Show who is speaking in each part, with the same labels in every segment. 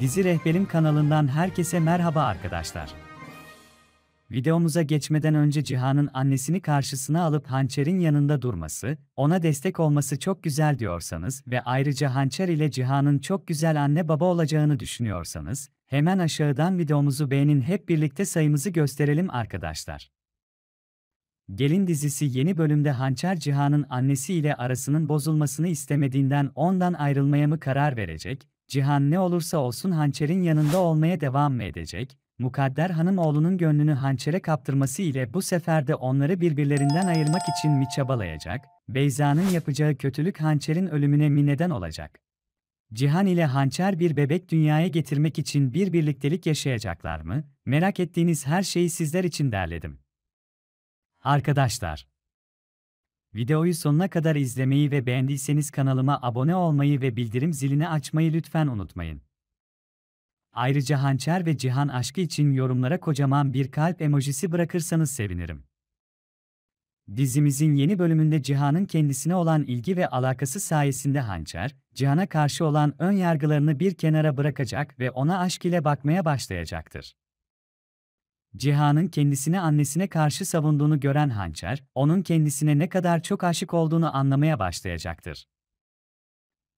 Speaker 1: Dizi Rehberim kanalından herkese merhaba arkadaşlar. Videomuza geçmeden önce Cihan'ın annesini karşısına alıp Hançer'in yanında durması, ona destek olması çok güzel diyorsanız ve ayrıca Hançer ile Cihan'ın çok güzel anne baba olacağını düşünüyorsanız, hemen aşağıdan videomuzu beğenin hep birlikte sayımızı gösterelim arkadaşlar. Gelin dizisi yeni bölümde Hançer Cihan'ın annesi ile arasının bozulmasını istemediğinden ondan ayrılmaya mı karar verecek, Cihan ne olursa olsun hançerin yanında olmaya devam mı edecek? Mukadder hanım oğlunun gönlünü hançere kaptırması ile bu sefer de onları birbirlerinden ayırmak için mi çabalayacak? Beyza'nın yapacağı kötülük hançerin ölümüne mi neden olacak? Cihan ile hançer bir bebek dünyaya getirmek için bir birliktelik yaşayacaklar mı? Merak ettiğiniz her şeyi sizler için derledim. Arkadaşlar Videoyu sonuna kadar izlemeyi ve beğendiyseniz kanalıma abone olmayı ve bildirim zilini açmayı lütfen unutmayın. Ayrıca hançer ve cihan aşkı için yorumlara kocaman bir kalp emojisi bırakırsanız sevinirim. Dizimizin yeni bölümünde Cihan'ın kendisine olan ilgi ve alakası sayesinde Hançer, Cihan'a karşı olan ön yargılarını bir kenara bırakacak ve ona aşk ile bakmaya başlayacaktır. Cihan'ın kendisini annesine karşı savunduğunu gören Hançer, onun kendisine ne kadar çok aşık olduğunu anlamaya başlayacaktır.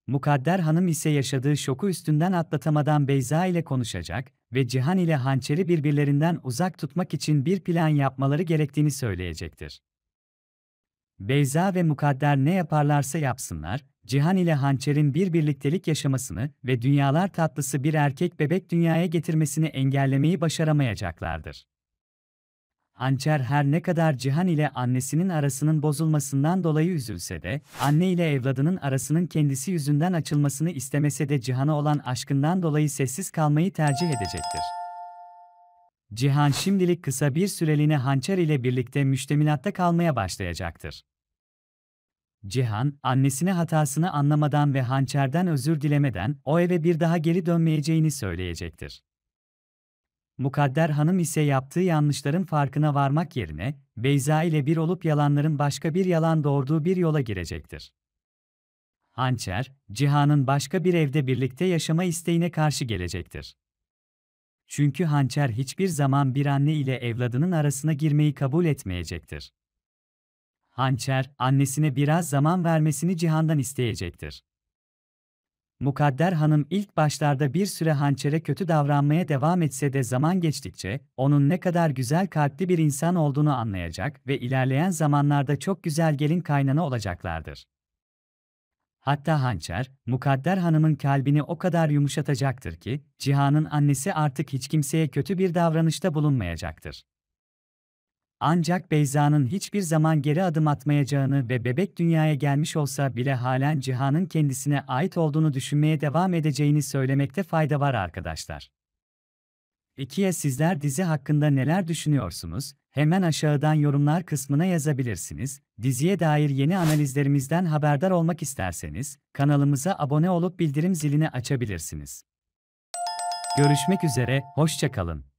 Speaker 1: Mukadder Hanım ise yaşadığı şoku üstünden atlatamadan Beyza ile konuşacak ve Cihan ile Hançer'i birbirlerinden uzak tutmak için bir plan yapmaları gerektiğini söyleyecektir. Beyza ve Mukadder ne yaparlarsa yapsınlar, Cihan ile Hançer'in bir birliktelik yaşamasını ve dünyalar tatlısı bir erkek bebek dünyaya getirmesini engellemeyi başaramayacaklardır. Hançer her ne kadar Cihan ile annesinin arasının bozulmasından dolayı üzülse de, anne ile evladının arasının kendisi yüzünden açılmasını istemese de Cihan'a olan aşkından dolayı sessiz kalmayı tercih edecektir. Cihan şimdilik kısa bir süreliğine Hançer ile birlikte müştemilatta kalmaya başlayacaktır. Cihan, annesine hatasını anlamadan ve hançerden özür dilemeden o eve bir daha geri dönmeyeceğini söyleyecektir. Mukadder Hanım ise yaptığı yanlışların farkına varmak yerine, Beyza ile bir olup yalanların başka bir yalan doğurduğu bir yola girecektir. Hançer, Cihan'ın başka bir evde birlikte yaşama isteğine karşı gelecektir. Çünkü Hançer hiçbir zaman bir anne ile evladının arasına girmeyi kabul etmeyecektir hançer, annesine biraz zaman vermesini Cihan'dan isteyecektir. Mukadder Hanım ilk başlarda bir süre hançere kötü davranmaya devam etse de zaman geçtikçe, onun ne kadar güzel kalpli bir insan olduğunu anlayacak ve ilerleyen zamanlarda çok güzel gelin kaynana olacaklardır. Hatta hançer, Mukadder Hanım'ın kalbini o kadar yumuşatacaktır ki, Cihan'ın annesi artık hiç kimseye kötü bir davranışta bulunmayacaktır. Ancak Beyza'nın hiçbir zaman geri adım atmayacağını ve bebek dünyaya gelmiş olsa bile halen cihanın kendisine ait olduğunu düşünmeye devam edeceğini söylemekte fayda var arkadaşlar. İkiye sizler dizi hakkında neler düşünüyorsunuz? Hemen aşağıdan yorumlar kısmına yazabilirsiniz. Diziye dair yeni analizlerimizden haberdar olmak isterseniz kanalımıza abone olup bildirim zilini açabilirsiniz. Görüşmek üzere, hoşçakalın.